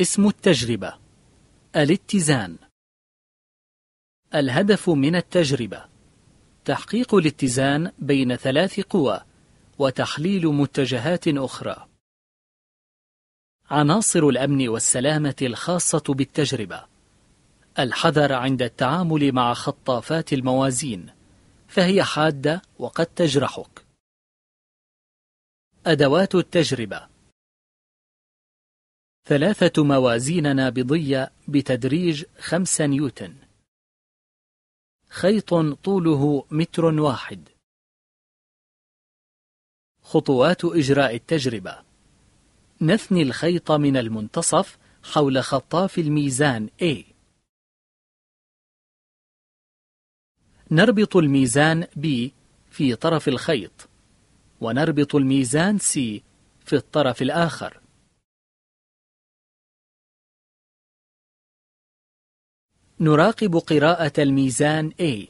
اسم التجربة الاتزان الهدف من التجربة تحقيق الاتزان بين ثلاث قوى وتحليل متجهات أخرى عناصر الأمن والسلامة الخاصة بالتجربة الحذر عند التعامل مع خطافات الموازين فهي حادة وقد تجرحك أدوات التجربة ثلاثة موازين نابضية بتدريج 5 نيوتن خيط طوله متر واحد خطوات إجراء التجربة نثني الخيط من المنتصف حول خطاف الميزان A نربط الميزان B في طرف الخيط ونربط الميزان C في الطرف الآخر نراقب قراءة الميزان A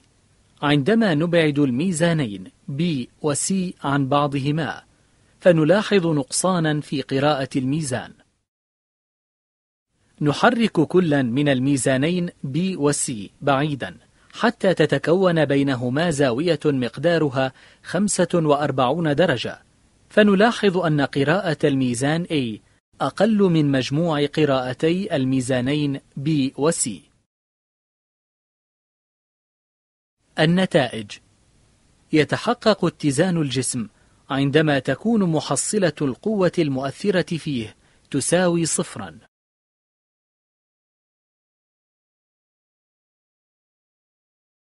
عندما نبعد الميزانين B و C عن بعضهما فنلاحظ نقصانا في قراءة الميزان نحرك كلا من الميزانين B و C بعيدا حتى تتكون بينهما زاوية مقدارها 45 درجة فنلاحظ أن قراءة الميزان A أقل من مجموع قراءتي الميزانين B و C النتائج يتحقق اتزان الجسم عندما تكون محصلة القوة المؤثرة فيه تساوي صفراً